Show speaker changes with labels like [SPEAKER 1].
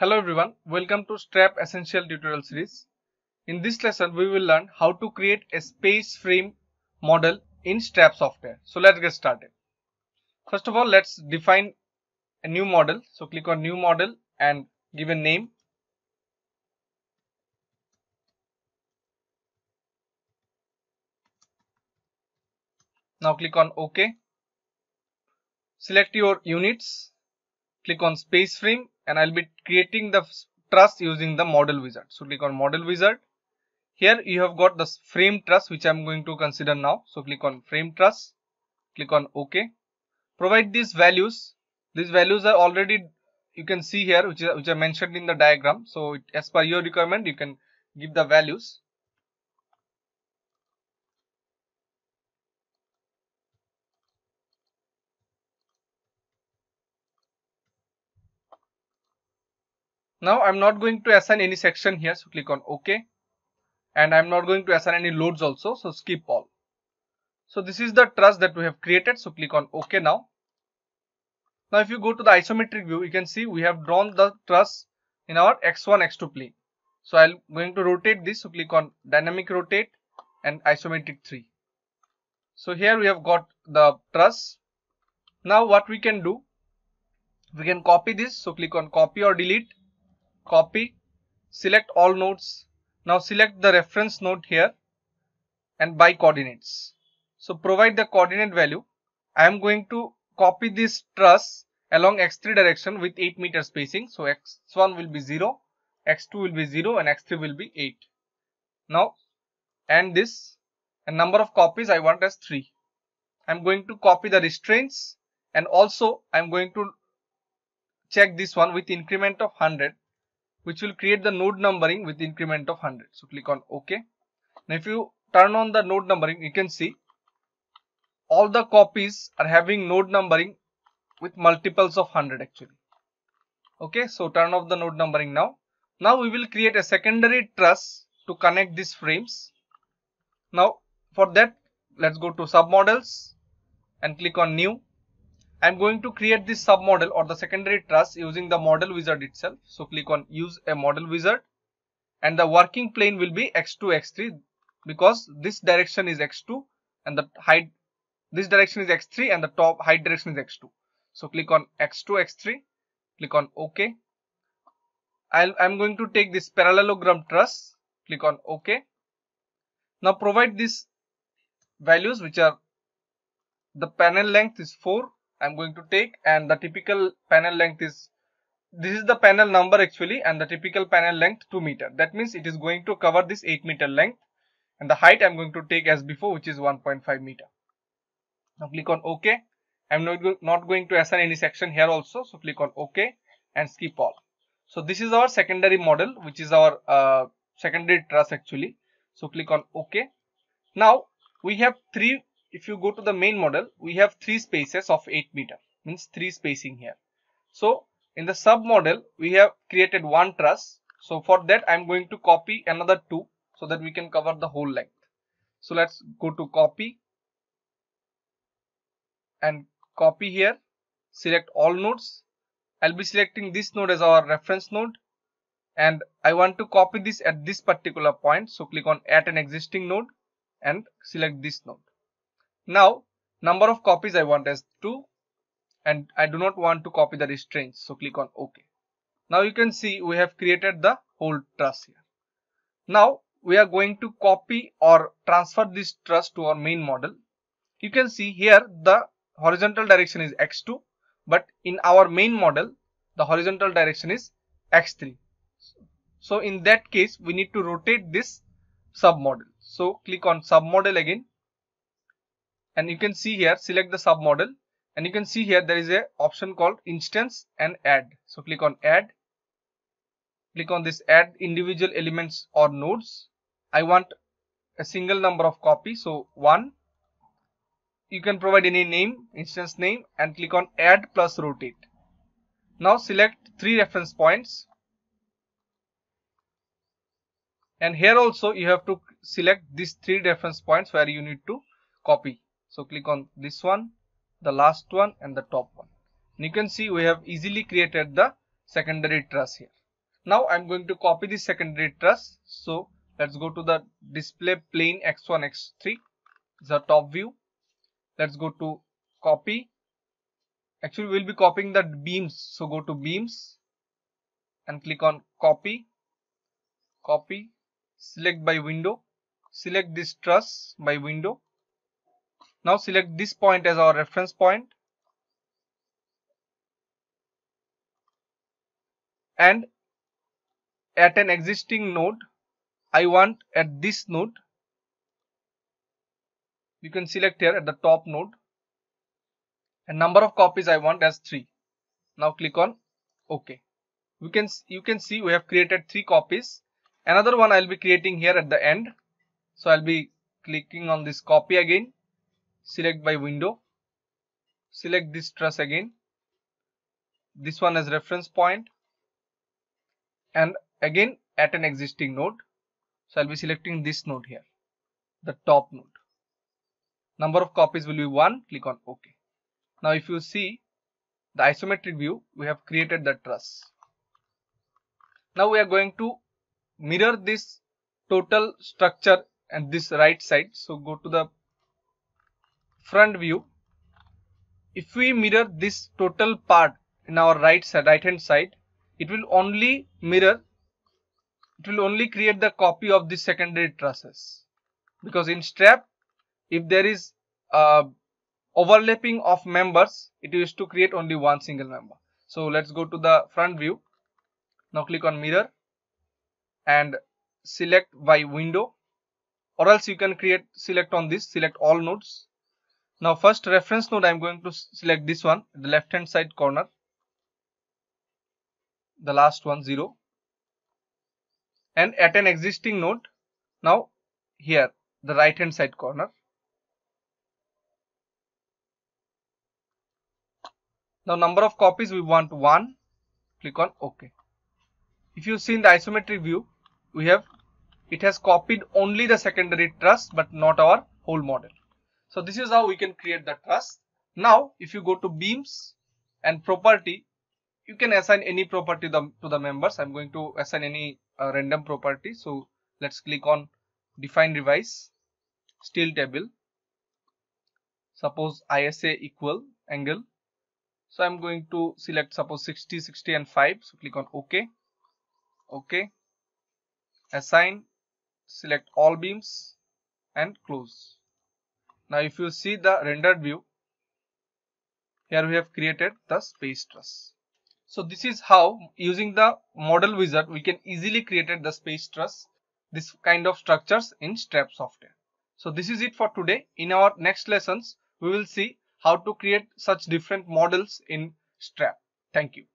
[SPEAKER 1] Hello everyone, welcome to Strap Essential tutorial series. In this lesson, we will learn how to create a space frame model in Strap software. So let's get started. First of all, let's define a new model. So click on new model and give a name. Now click on OK. Select your units. Click on space frame and I'll be creating the truss using the model wizard. So click on model wizard. Here you have got the frame truss which I'm going to consider now. So click on frame truss, click on OK. Provide these values. These values are already you can see here which, is, which are mentioned in the diagram. So it, as per your requirement you can give the values. Now I'm not going to assign any section here so click on OK and I'm not going to assign any loads also so skip all. So this is the truss that we have created so click on OK now. Now if you go to the isometric view you can see we have drawn the truss in our x1 x2 plane. So I'm going to rotate this so click on dynamic rotate and isometric 3. So here we have got the truss. Now what we can do we can copy this so click on copy or delete copy, select all nodes. Now select the reference node here and by coordinates. So provide the coordinate value. I am going to copy this truss along x3 direction with 8 meter spacing. So x1 will be 0, x2 will be 0 and x3 will be 8. Now and this and number of copies I want as 3. I'm going to copy the restraints and also I'm going to check this one with increment of 100 which will create the node numbering with increment of 100. So click on OK. Now if you turn on the node numbering, you can see all the copies are having node numbering with multiples of 100 actually. Okay, so turn off the node numbering now. Now we will create a secondary truss to connect these frames. Now for that, let's go to submodels and click on new I'm going to create this submodel or the secondary truss using the model wizard itself. So click on use a model wizard and the working plane will be x2 x3 because this direction is x2 and the height this direction is x3 and the top height direction is x2. So click on x2 x3 click on OK. i am going to take this parallelogram truss click on OK. Now provide these values which are the panel length is 4 I'm going to take and the typical panel length is this is the panel number actually and the typical panel length 2 meter that means it is going to cover this 8 meter length and the height I'm going to take as before which is 1.5 meter now click on OK I'm not, not going to assign any section here also so click on OK and skip all so this is our secondary model which is our uh, secondary truss actually so click on OK now we have three if you go to the main model, we have three spaces of 8 meter, means three spacing here. So in the sub model, we have created one truss. So for that, I'm going to copy another two so that we can cover the whole length. So let's go to copy and copy here. Select all nodes. I'll be selecting this node as our reference node and I want to copy this at this particular point. So click on add an existing node and select this node. Now, number of copies I want as 2 and I do not want to copy the restraints So click on OK. Now you can see we have created the whole truss here. Now we are going to copy or transfer this truss to our main model. You can see here the horizontal direction is x2 but in our main model the horizontal direction is x3. So in that case we need to rotate this submodel. So click on submodel again and you can see here select the submodel and you can see here there is a option called instance and add so click on add click on this add individual elements or nodes i want a single number of copies so one you can provide any name instance name and click on add plus rotate now select three reference points and here also you have to select these three reference points where you need to copy so click on this one the last one and the top one and you can see we have easily created the secondary truss here now i'm going to copy the secondary truss so let's go to the display plane x1 x3 the top view let's go to copy actually we'll be copying the beams so go to beams and click on copy copy select by window select this truss by window now select this point as our reference point and at an existing node I want at this node you can select here at the top node and number of copies I want as 3 now click on OK we can you can see we have created 3 copies another one I'll be creating here at the end so I'll be clicking on this copy again select by window select this truss again this one as reference point and again at an existing node so I'll be selecting this node here the top node number of copies will be 1 click on OK now if you see the isometric view we have created the truss now we are going to mirror this total structure and this right side so go to the front view if we mirror this total part in our right side right hand side it will only mirror it will only create the copy of the secondary trusses because in strap if there is uh, overlapping of members it is to create only one single member so let's go to the front view now click on mirror and select by window or else you can create select on this select all nodes now first reference node I'm going to select this one the left hand side corner the last one 0 and at an existing node now here the right hand side corner now number of copies we want 1 click on ok if you see in the isometric view we have it has copied only the secondary truss but not our whole model so this is how we can create the trust. Now if you go to beams and property, you can assign any property the, to the members. I'm going to assign any uh, random property. So let's click on define revise still table. Suppose ISA equal angle. So I'm going to select suppose 60, 60 and 5. So click on OK. OK. Assign. Select all beams and close. Now if you see the rendered view, here we have created the space truss. So this is how using the model wizard we can easily create the space truss, this kind of structures in Strap software. So this is it for today. In our next lessons, we will see how to create such different models in Strap. Thank you.